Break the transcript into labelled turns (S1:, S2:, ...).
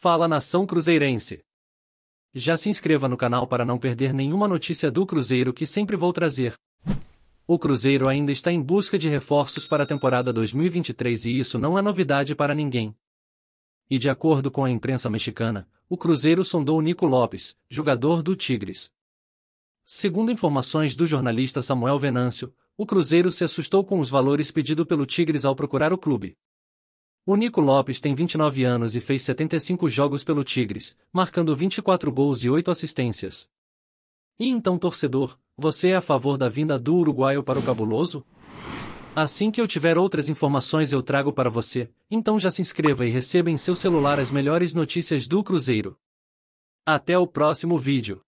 S1: Fala nação cruzeirense. Já se inscreva no canal para não perder nenhuma notícia do Cruzeiro que sempre vou trazer. O Cruzeiro ainda está em busca de reforços para a temporada 2023 e isso não é novidade para ninguém. E de acordo com a imprensa mexicana, o Cruzeiro sondou Nico Lopes, jogador do Tigres. Segundo informações do jornalista Samuel Venâncio, o Cruzeiro se assustou com os valores pedidos pelo Tigres ao procurar o clube. O Nico Lopes tem 29 anos e fez 75 jogos pelo Tigres, marcando 24 gols e 8 assistências. E então, torcedor, você é a favor da vinda do uruguaio para o cabuloso? Assim que eu tiver outras informações eu trago para você, então já se inscreva e receba em seu celular as melhores notícias do Cruzeiro. Até o
S2: próximo vídeo.